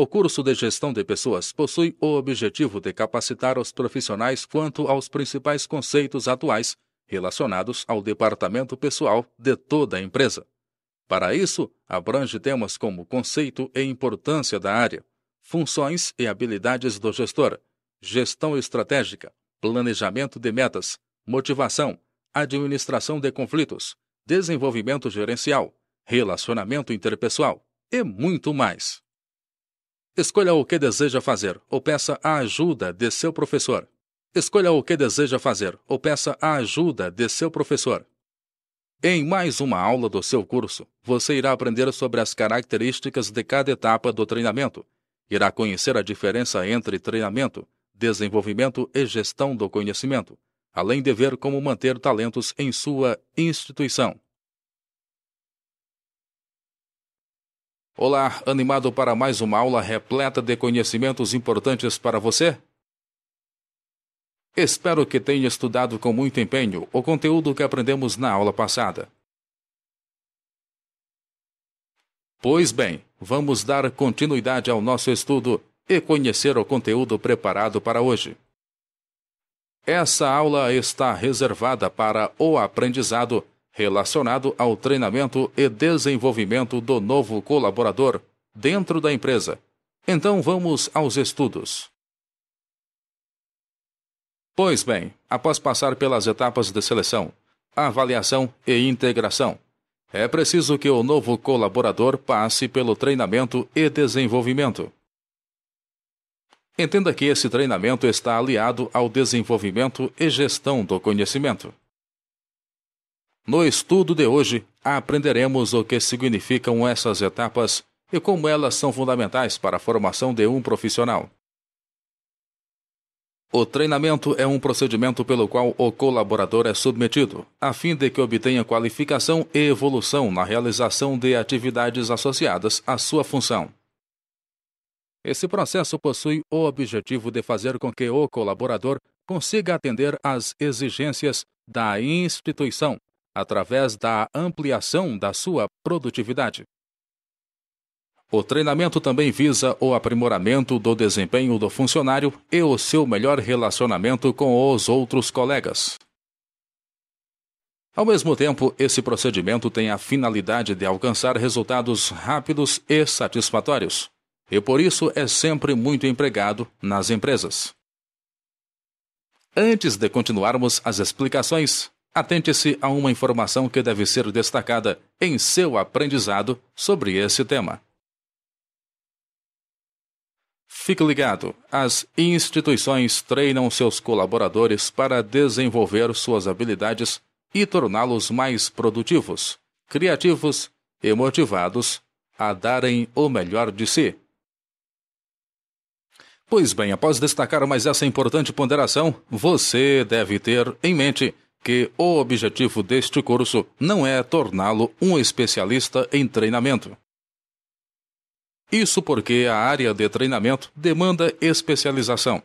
O curso de gestão de pessoas possui o objetivo de capacitar os profissionais quanto aos principais conceitos atuais relacionados ao departamento pessoal de toda a empresa. Para isso, abrange temas como conceito e importância da área, funções e habilidades do gestor, gestão estratégica, planejamento de metas, motivação, administração de conflitos, desenvolvimento gerencial, relacionamento interpessoal e muito mais. Escolha o que deseja fazer ou peça a ajuda de seu professor. Escolha o que deseja fazer ou peça a ajuda de seu professor. Em mais uma aula do seu curso, você irá aprender sobre as características de cada etapa do treinamento. Irá conhecer a diferença entre treinamento, desenvolvimento e gestão do conhecimento, além de ver como manter talentos em sua instituição. Olá, animado para mais uma aula repleta de conhecimentos importantes para você? Espero que tenha estudado com muito empenho o conteúdo que aprendemos na aula passada. Pois bem, vamos dar continuidade ao nosso estudo e conhecer o conteúdo preparado para hoje. Essa aula está reservada para o aprendizado relacionado ao treinamento e desenvolvimento do novo colaborador dentro da empresa. Então vamos aos estudos. Pois bem, após passar pelas etapas de seleção, avaliação e integração, é preciso que o novo colaborador passe pelo treinamento e desenvolvimento. Entenda que esse treinamento está aliado ao desenvolvimento e gestão do conhecimento. No estudo de hoje, aprenderemos o que significam essas etapas e como elas são fundamentais para a formação de um profissional. O treinamento é um procedimento pelo qual o colaborador é submetido, a fim de que obtenha qualificação e evolução na realização de atividades associadas à sua função. Esse processo possui o objetivo de fazer com que o colaborador consiga atender às exigências da instituição através da ampliação da sua produtividade. O treinamento também visa o aprimoramento do desempenho do funcionário e o seu melhor relacionamento com os outros colegas. Ao mesmo tempo, esse procedimento tem a finalidade de alcançar resultados rápidos e satisfatórios, e por isso é sempre muito empregado nas empresas. Antes de continuarmos as explicações, Atente-se a uma informação que deve ser destacada em seu aprendizado sobre esse tema. Fique ligado: as instituições treinam seus colaboradores para desenvolver suas habilidades e torná-los mais produtivos, criativos e motivados a darem o melhor de si. Pois bem, após destacar mais essa importante ponderação, você deve ter em mente que o objetivo deste curso não é torná-lo um especialista em treinamento. Isso porque a área de treinamento demanda especialização.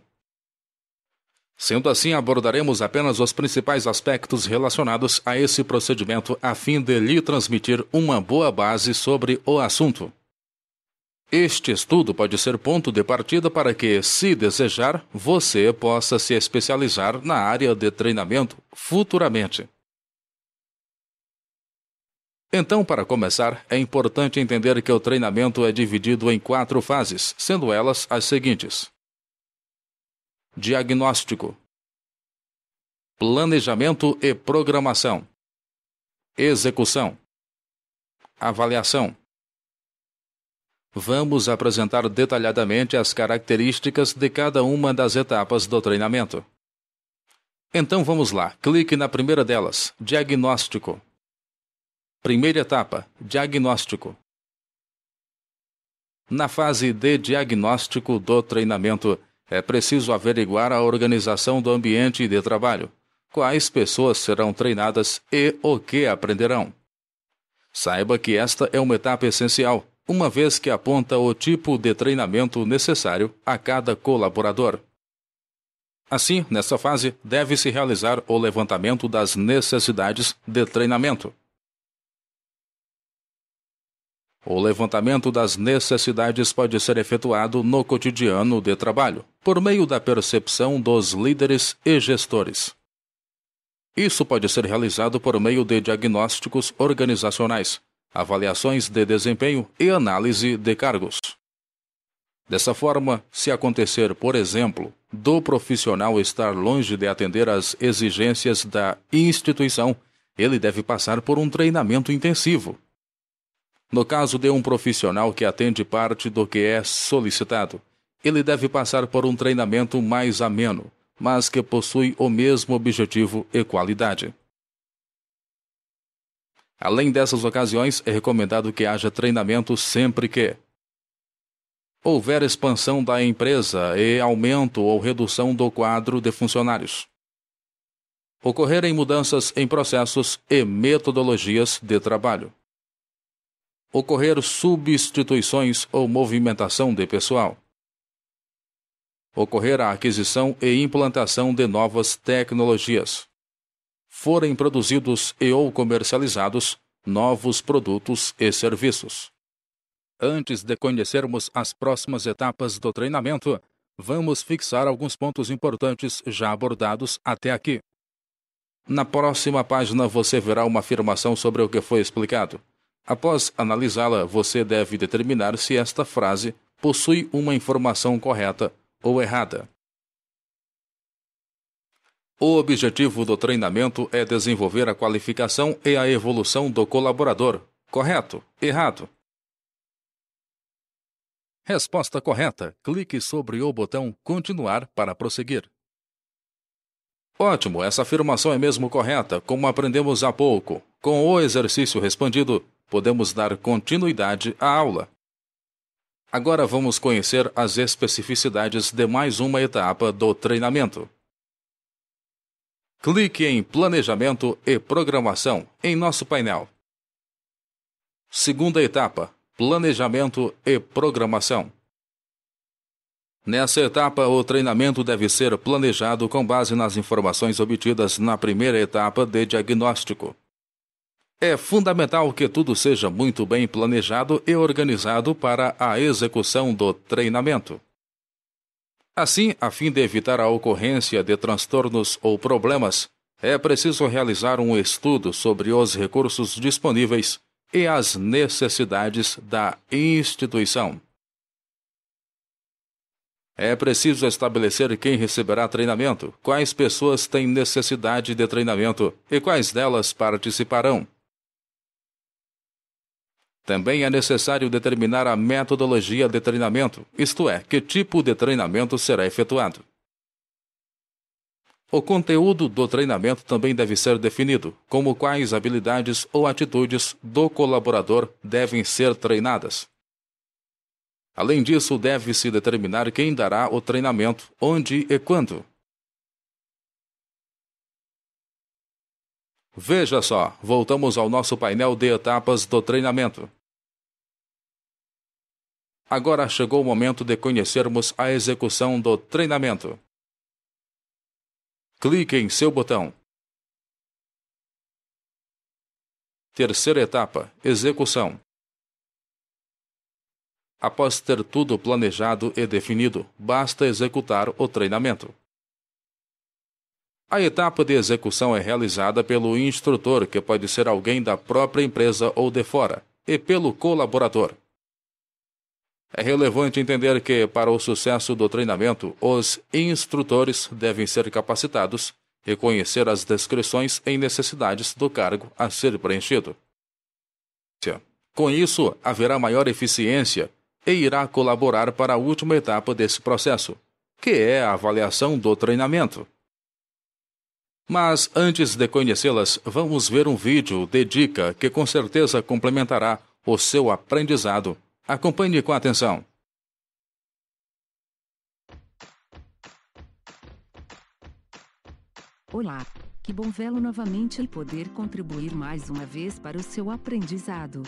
Sendo assim, abordaremos apenas os principais aspectos relacionados a esse procedimento a fim de lhe transmitir uma boa base sobre o assunto. Este estudo pode ser ponto de partida para que, se desejar, você possa se especializar na área de treinamento futuramente. Então, para começar, é importante entender que o treinamento é dividido em quatro fases, sendo elas as seguintes: Diagnóstico, Planejamento e Programação, Execução, Avaliação Vamos apresentar detalhadamente as características de cada uma das etapas do treinamento. Então vamos lá, clique na primeira delas, Diagnóstico. Primeira etapa, Diagnóstico. Na fase de diagnóstico do treinamento, é preciso averiguar a organização do ambiente de trabalho, quais pessoas serão treinadas e o que aprenderão. Saiba que esta é uma etapa essencial, uma vez que aponta o tipo de treinamento necessário a cada colaborador. Assim, nessa fase, deve-se realizar o levantamento das necessidades de treinamento. O levantamento das necessidades pode ser efetuado no cotidiano de trabalho, por meio da percepção dos líderes e gestores. Isso pode ser realizado por meio de diagnósticos organizacionais, avaliações de desempenho e análise de cargos. Dessa forma, se acontecer, por exemplo, do profissional estar longe de atender às exigências da instituição, ele deve passar por um treinamento intensivo. No caso de um profissional que atende parte do que é solicitado, ele deve passar por um treinamento mais ameno, mas que possui o mesmo objetivo e qualidade. Além dessas ocasiões, é recomendado que haja treinamento sempre que houver expansão da empresa e aumento ou redução do quadro de funcionários. Ocorrerem mudanças em processos e metodologias de trabalho. Ocorrer substituições ou movimentação de pessoal ocorrer a aquisição e implantação de novas tecnologias forem produzidos e ou comercializados novos produtos e serviços. Antes de conhecermos as próximas etapas do treinamento, vamos fixar alguns pontos importantes já abordados até aqui. Na próxima página você verá uma afirmação sobre o que foi explicado. Após analisá-la, você deve determinar se esta frase possui uma informação correta ou errada. O objetivo do treinamento é desenvolver a qualificação e a evolução do colaborador. Correto? Errado? Resposta correta. Clique sobre o botão Continuar para prosseguir. Ótimo, essa afirmação é mesmo correta, como aprendemos há pouco. Com o exercício respondido, podemos dar continuidade à aula. Agora vamos conhecer as especificidades de mais uma etapa do treinamento. Clique em Planejamento e Programação em nosso painel. Segunda etapa: Planejamento e Programação. Nessa etapa, o treinamento deve ser planejado com base nas informações obtidas na primeira etapa de diagnóstico. É fundamental que tudo seja muito bem planejado e organizado para a execução do treinamento. Assim, a fim de evitar a ocorrência de transtornos ou problemas, é preciso realizar um estudo sobre os recursos disponíveis e as necessidades da instituição. É preciso estabelecer quem receberá treinamento, quais pessoas têm necessidade de treinamento e quais delas participarão. Também é necessário determinar a metodologia de treinamento, isto é, que tipo de treinamento será efetuado. O conteúdo do treinamento também deve ser definido, como quais habilidades ou atitudes do colaborador devem ser treinadas. Além disso, deve-se determinar quem dará o treinamento, onde e quando, Veja só, voltamos ao nosso painel de etapas do treinamento. Agora chegou o momento de conhecermos a execução do treinamento. Clique em seu botão. Terceira etapa: execução. Após ter tudo planejado e definido, basta executar o treinamento. A etapa de execução é realizada pelo instrutor, que pode ser alguém da própria empresa ou de fora, e pelo colaborador. É relevante entender que, para o sucesso do treinamento, os instrutores devem ser capacitados e conhecer as descrições e necessidades do cargo a ser preenchido. Com isso, haverá maior eficiência e irá colaborar para a última etapa desse processo, que é a avaliação do treinamento. Mas antes de conhecê-las, vamos ver um vídeo de dica que com certeza complementará o seu aprendizado. Acompanhe com atenção. Olá, que bom vê-lo novamente e poder contribuir mais uma vez para o seu aprendizado.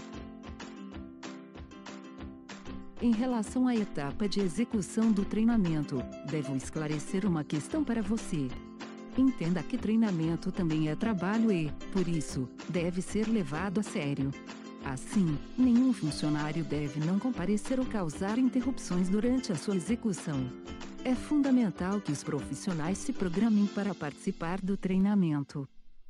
Em relação à etapa de execução do treinamento, devo esclarecer uma questão para você. Entenda que treinamento também é trabalho e, por isso, deve ser levado a sério. Assim, nenhum funcionário deve não comparecer ou causar interrupções durante a sua execução. É fundamental que os profissionais se programem para participar do treinamento.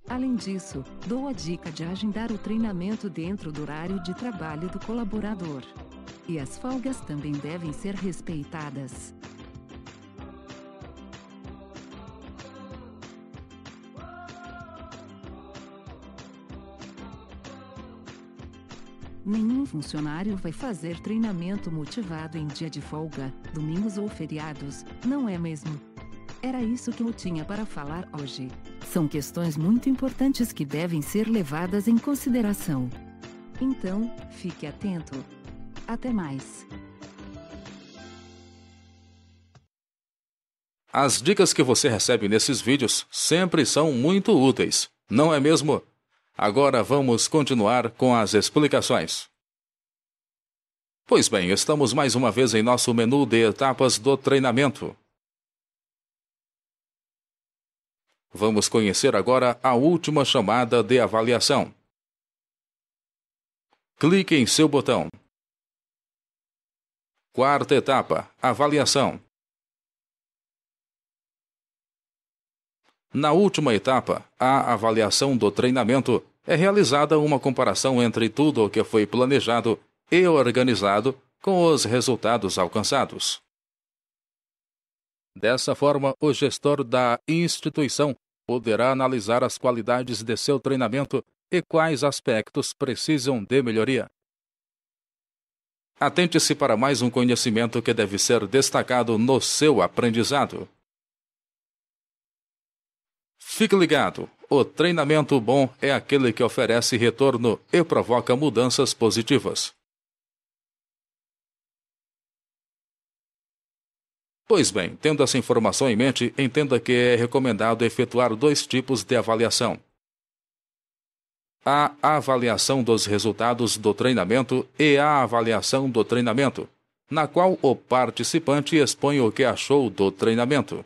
Além disso, dou a dica de agendar o treinamento dentro do horário de trabalho do colaborador. E as folgas também devem ser respeitadas. Nenhum funcionário vai fazer treinamento motivado em dia de folga, domingos ou feriados, não é mesmo? Era isso que eu tinha para falar hoje. São questões muito importantes que devem ser levadas em consideração. Então, fique atento. Até mais. As dicas que você recebe nesses vídeos sempre são muito úteis, não é mesmo? Agora vamos continuar com as explicações. Pois bem, estamos mais uma vez em nosso menu de etapas do treinamento. Vamos conhecer agora a última chamada de avaliação. Clique em seu botão. Quarta etapa: avaliação. Na última etapa, a avaliação do treinamento é realizada uma comparação entre tudo o que foi planejado e organizado com os resultados alcançados. Dessa forma, o gestor da instituição poderá analisar as qualidades de seu treinamento e quais aspectos precisam de melhoria. Atente-se para mais um conhecimento que deve ser destacado no seu aprendizado. Fique ligado! O treinamento bom é aquele que oferece retorno e provoca mudanças positivas. Pois bem, tendo essa informação em mente, entenda que é recomendado efetuar dois tipos de avaliação: a avaliação dos resultados do treinamento e a avaliação do treinamento, na qual o participante expõe o que achou do treinamento.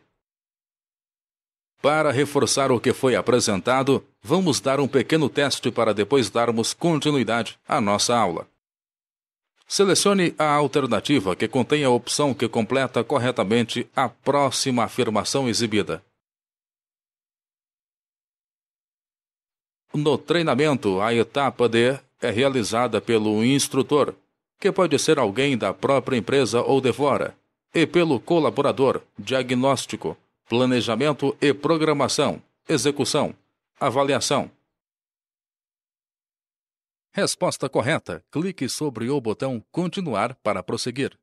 Para reforçar o que foi apresentado, vamos dar um pequeno teste para depois darmos continuidade à nossa aula. Selecione a alternativa que contém a opção que completa corretamente a próxima afirmação exibida. No treinamento, a etapa D é realizada pelo instrutor, que pode ser alguém da própria empresa ou de fora, e pelo colaborador diagnóstico, planejamento e programação, execução, avaliação. Resposta correta. Clique sobre o botão Continuar para prosseguir.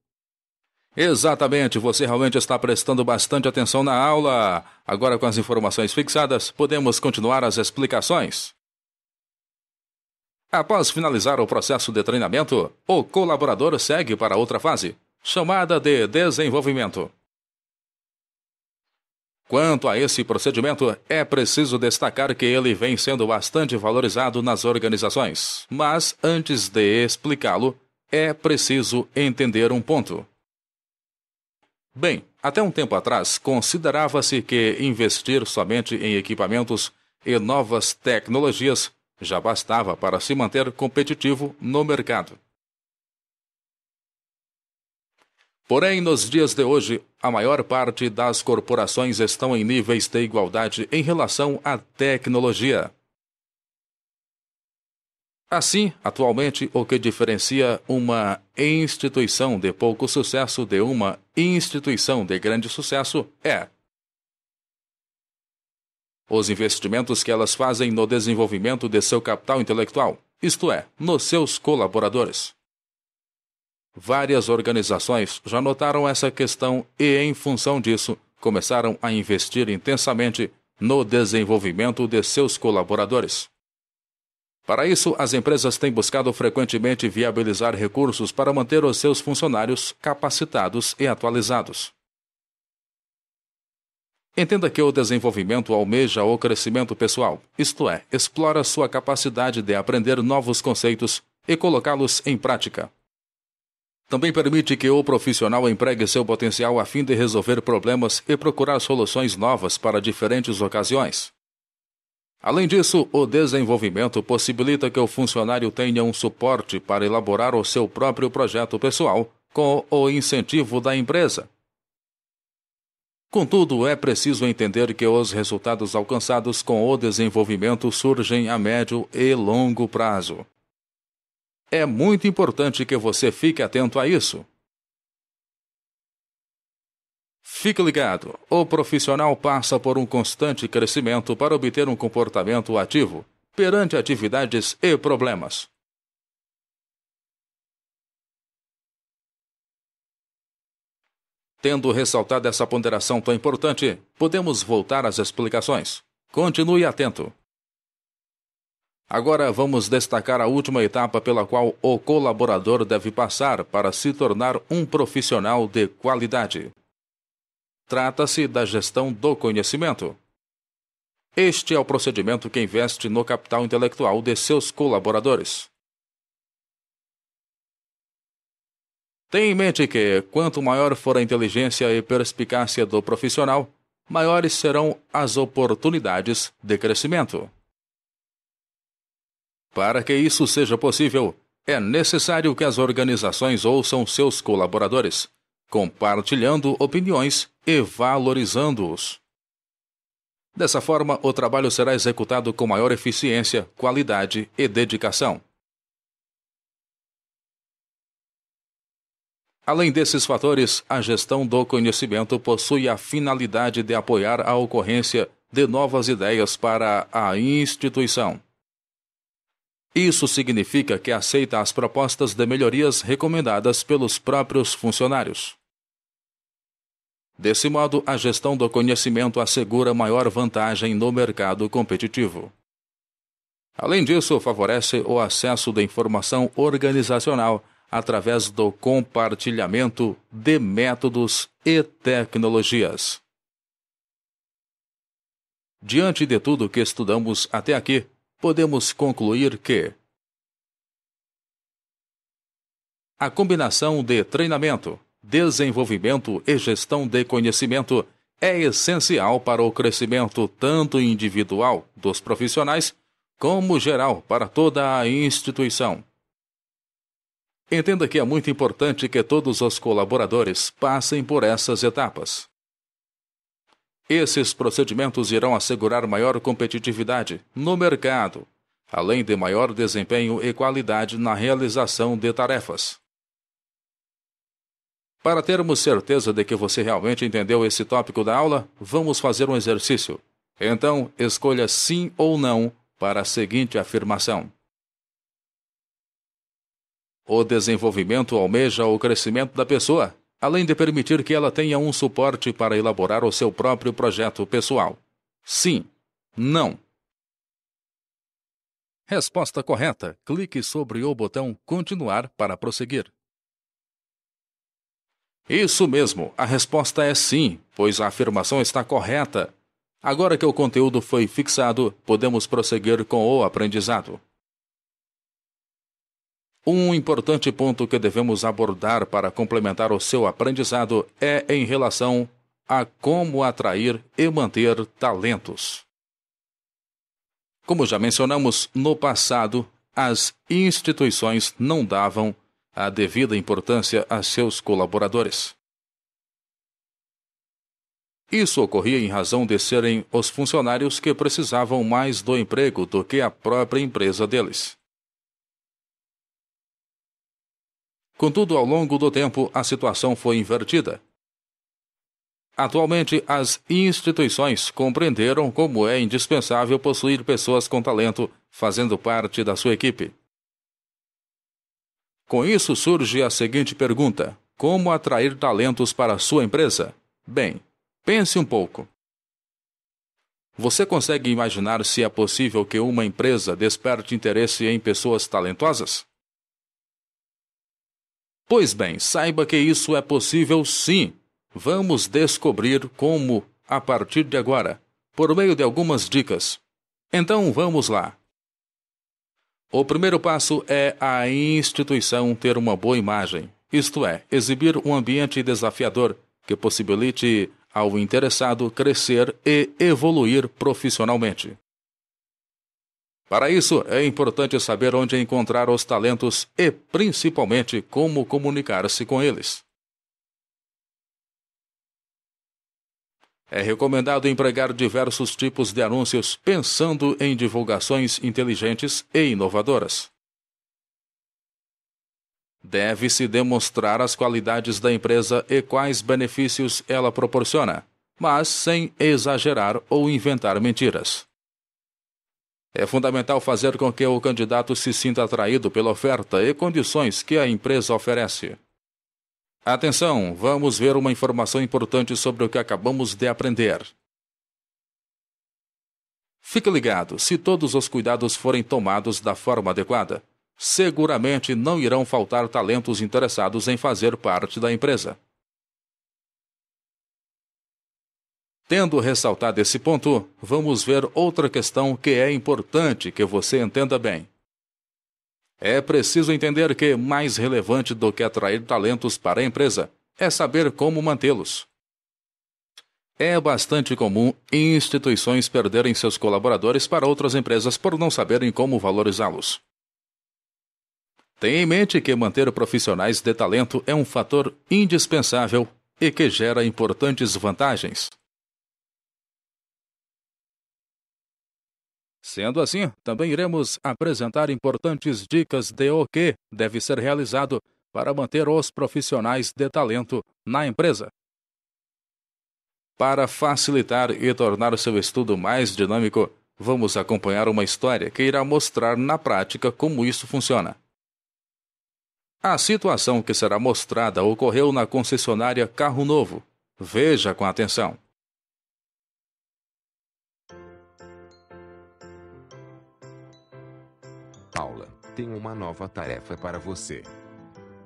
Exatamente, você realmente está prestando bastante atenção na aula. Agora, com as informações fixadas, podemos continuar as explicações. Após finalizar o processo de treinamento, o colaborador segue para outra fase, chamada de desenvolvimento. Quanto a esse procedimento, é preciso destacar que ele vem sendo bastante valorizado nas organizações. Mas, antes de explicá-lo, é preciso entender um ponto. Bem, até um tempo atrás, considerava-se que investir somente em equipamentos e novas tecnologias já bastava para se manter competitivo no mercado. Porém, nos dias de hoje, a maior parte das corporações estão em níveis de igualdade em relação à tecnologia. Assim, atualmente, o que diferencia uma instituição de pouco sucesso de uma instituição de grande sucesso é os investimentos que elas fazem no desenvolvimento de seu capital intelectual, isto é, nos seus colaboradores. Várias organizações já notaram essa questão e, em função disso, começaram a investir intensamente no desenvolvimento de seus colaboradores. Para isso, as empresas têm buscado frequentemente viabilizar recursos para manter os seus funcionários capacitados e atualizados. Entenda que o desenvolvimento almeja o crescimento pessoal, isto é, explora sua capacidade de aprender novos conceitos e colocá-los em prática, também permite que o profissional empregue seu potencial a fim de resolver problemas e procurar soluções novas para diferentes ocasiões. Além disso, o desenvolvimento possibilita que o funcionário tenha um suporte para elaborar o seu próprio projeto pessoal, com o incentivo da empresa. Contudo, é preciso entender que os resultados alcançados com o desenvolvimento surgem a médio e longo prazo. É muito importante que você fique atento a isso. Fique ligado: o profissional passa por um constante crescimento para obter um comportamento ativo perante atividades e problemas. Tendo ressaltado essa ponderação tão importante, podemos voltar às explicações. Continue atento. Agora vamos destacar a última etapa pela qual o colaborador deve passar para se tornar um profissional de qualidade. Trata-se da gestão do conhecimento. Este é o procedimento que investe no capital intelectual de seus colaboradores. Tenha em mente que, quanto maior for a inteligência e perspicácia do profissional, maiores serão as oportunidades de crescimento. Para que isso seja possível, é necessário que as organizações ouçam seus colaboradores, compartilhando opiniões e valorizando-os. Dessa forma, o trabalho será executado com maior eficiência, qualidade e dedicação. Além desses fatores, a gestão do conhecimento possui a finalidade de apoiar a ocorrência de novas ideias para a instituição. Isso significa que aceita as propostas de melhorias recomendadas pelos próprios funcionários. Desse modo, a gestão do conhecimento assegura maior vantagem no mercado competitivo. Além disso, favorece o acesso da informação organizacional através do compartilhamento de métodos e tecnologias. Diante de tudo que estudamos até aqui, podemos concluir que a combinação de treinamento, desenvolvimento e gestão de conhecimento é essencial para o crescimento tanto individual dos profissionais como geral para toda a instituição. Entenda que é muito importante que todos os colaboradores passem por essas etapas. Esses procedimentos irão assegurar maior competitividade no mercado, além de maior desempenho e qualidade na realização de tarefas. Para termos certeza de que você realmente entendeu esse tópico da aula, vamos fazer um exercício. Então, escolha sim ou não para a seguinte afirmação: O desenvolvimento almeja o crescimento da pessoa, além de permitir que ela tenha um suporte para elaborar o seu próprio projeto pessoal. Sim. Não. Resposta correta. Clique sobre o botão Continuar para prosseguir. Isso mesmo, a resposta é sim, pois a afirmação está correta. Agora que o conteúdo foi fixado, podemos prosseguir com o aprendizado. Um importante ponto que devemos abordar para complementar o seu aprendizado é em relação a como atrair e manter talentos. Como já mencionamos no passado, as instituições não davam a devida importância a seus colaboradores. Isso ocorria em razão de serem os funcionários que precisavam mais do emprego do que a própria empresa deles. Contudo, ao longo do tempo, a situação foi invertida. Atualmente, as instituições compreenderam como é indispensável possuir pessoas com talento fazendo parte da sua equipe. Com isso surge a seguinte pergunta: como atrair talentos para a sua empresa? Bem, pense um pouco. Você consegue imaginar se é possível que uma empresa desperte interesse em pessoas talentosas? Pois bem, saiba que isso é possível sim. Vamos descobrir como, a partir de agora, por meio de algumas dicas. Então vamos lá. O primeiro passo é a instituição ter uma boa imagem, isto é, exibir um ambiente desafiador que possibilite ao interessado crescer e evoluir profissionalmente. Para isso, é importante saber onde encontrar os talentos e, principalmente, como comunicar-se com eles. É recomendado empregar diversos tipos de anúncios pensando em divulgações inteligentes e inovadoras. Deve-se demonstrar as qualidades da empresa e quais benefícios ela proporciona, mas sem exagerar ou inventar mentiras. É fundamental fazer com que o candidato se sinta atraído pela oferta e condições que a empresa oferece. Atenção, vamos ver uma informação importante sobre o que acabamos de aprender. Fique ligado, se todos os cuidados forem tomados da forma adequada, seguramente não irão faltar talentos interessados em fazer parte da empresa. Tendo ressaltado esse ponto, vamos ver outra questão que é importante que você entenda bem. É preciso entender que, mais relevante do que atrair talentos para a empresa, é saber como mantê-los. É bastante comum instituições perderem seus colaboradores para outras empresas por não saberem como valorizá-los. Tenha em mente que manter profissionais de talento é um fator indispensável e que gera importantes vantagens, Sendo assim, também iremos apresentar importantes dicas de o que deve ser realizado para manter os profissionais de talento na empresa. Para facilitar e tornar o seu estudo mais dinâmico, vamos acompanhar uma história que irá mostrar na prática como isso funciona. A situação que será mostrada ocorreu na concessionária Carro Novo. Veja com atenção. tenho uma nova tarefa para você.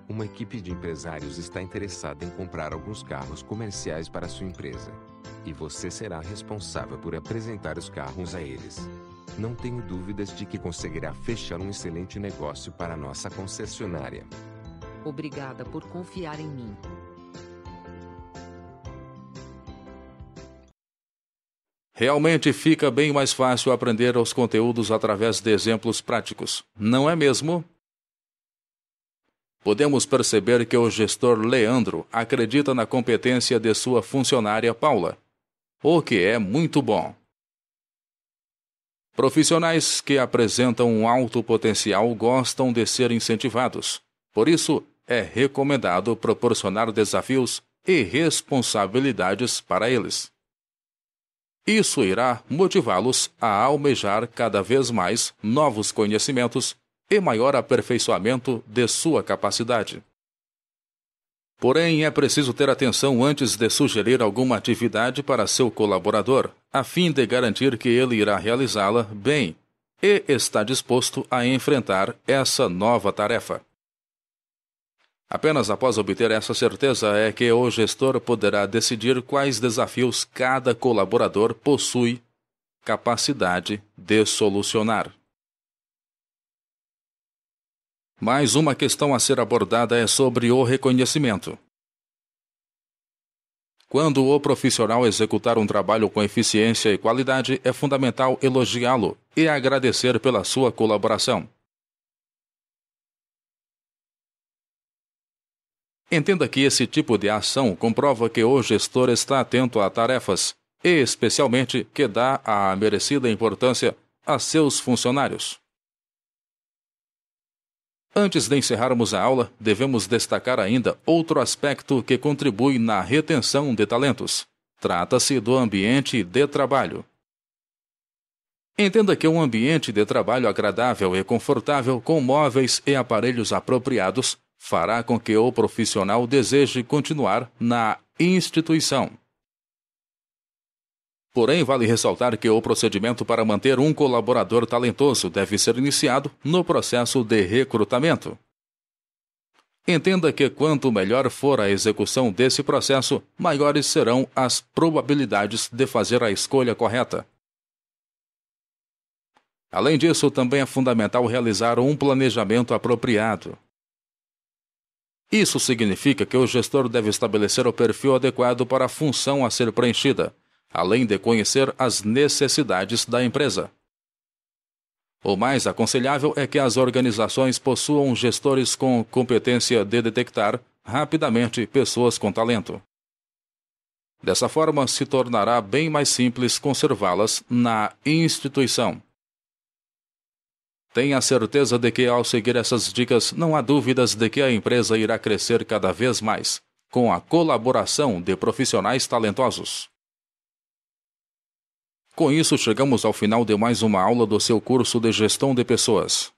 Uma equipe de empresários está interessada em comprar alguns carros comerciais para sua empresa. E você será responsável por apresentar os carros a eles. Não tenho dúvidas de que conseguirá fechar um excelente negócio para nossa concessionária. Obrigada por confiar em mim. Realmente fica bem mais fácil aprender os conteúdos através de exemplos práticos, não é mesmo? Podemos perceber que o gestor Leandro acredita na competência de sua funcionária Paula, o que é muito bom. Profissionais que apresentam um alto potencial gostam de ser incentivados. Por isso, é recomendado proporcionar desafios e responsabilidades para eles. Isso irá motivá-los a almejar cada vez mais novos conhecimentos e maior aperfeiçoamento de sua capacidade. Porém, é preciso ter atenção antes de sugerir alguma atividade para seu colaborador, a fim de garantir que ele irá realizá-la bem e está disposto a enfrentar essa nova tarefa. Apenas após obter essa certeza é que o gestor poderá decidir quais desafios cada colaborador possui capacidade de solucionar. Mais uma questão a ser abordada é sobre o reconhecimento. Quando o profissional executar um trabalho com eficiência e qualidade, é fundamental elogiá-lo e agradecer pela sua colaboração. Entenda que esse tipo de ação comprova que o gestor está atento a tarefas, e especialmente que dá a merecida importância a seus funcionários. Antes de encerrarmos a aula, devemos destacar ainda outro aspecto que contribui na retenção de talentos. Trata-se do ambiente de trabalho. Entenda que um ambiente de trabalho agradável e confortável, com móveis e aparelhos apropriados, fará com que o profissional deseje continuar na instituição. Porém, vale ressaltar que o procedimento para manter um colaborador talentoso deve ser iniciado no processo de recrutamento. Entenda que quanto melhor for a execução desse processo, maiores serão as probabilidades de fazer a escolha correta. Além disso, também é fundamental realizar um planejamento apropriado, isso significa que o gestor deve estabelecer o perfil adequado para a função a ser preenchida, além de conhecer as necessidades da empresa. O mais aconselhável é que as organizações possuam gestores com competência de detectar rapidamente pessoas com talento. Dessa forma, se tornará bem mais simples conservá-las na instituição. Tenha certeza de que, ao seguir essas dicas, não há dúvidas de que a empresa irá crescer cada vez mais, com a colaboração de profissionais talentosos. Com isso, chegamos ao final de mais uma aula do seu curso de Gestão de Pessoas.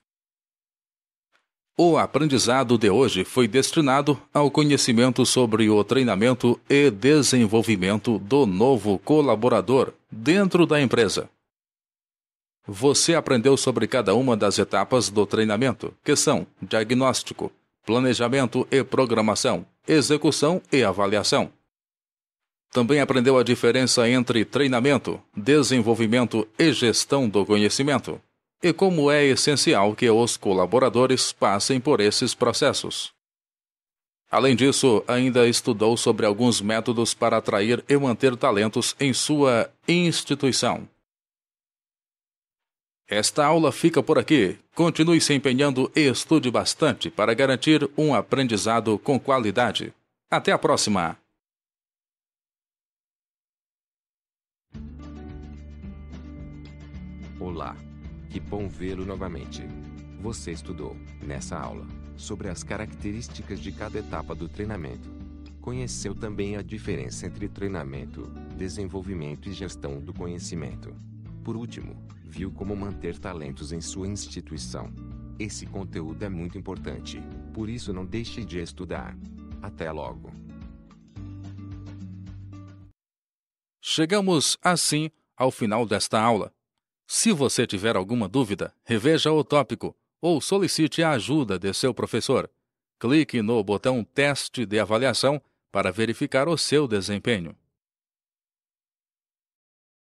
O aprendizado de hoje foi destinado ao conhecimento sobre o treinamento e desenvolvimento do novo colaborador dentro da empresa. Você aprendeu sobre cada uma das etapas do treinamento, que são diagnóstico, planejamento e programação, execução e avaliação. Também aprendeu a diferença entre treinamento, desenvolvimento e gestão do conhecimento, e como é essencial que os colaboradores passem por esses processos. Além disso, ainda estudou sobre alguns métodos para atrair e manter talentos em sua instituição. Esta aula fica por aqui. Continue se empenhando e estude bastante para garantir um aprendizado com qualidade. Até a próxima! Olá! Que bom vê-lo novamente. Você estudou, nessa aula, sobre as características de cada etapa do treinamento. Conheceu também a diferença entre treinamento, desenvolvimento e gestão do conhecimento. Por último, viu como manter talentos em sua instituição. Esse conteúdo é muito importante, por isso não deixe de estudar. Até logo! Chegamos, assim, ao final desta aula. Se você tiver alguma dúvida, reveja o tópico ou solicite a ajuda de seu professor. Clique no botão Teste de Avaliação para verificar o seu desempenho.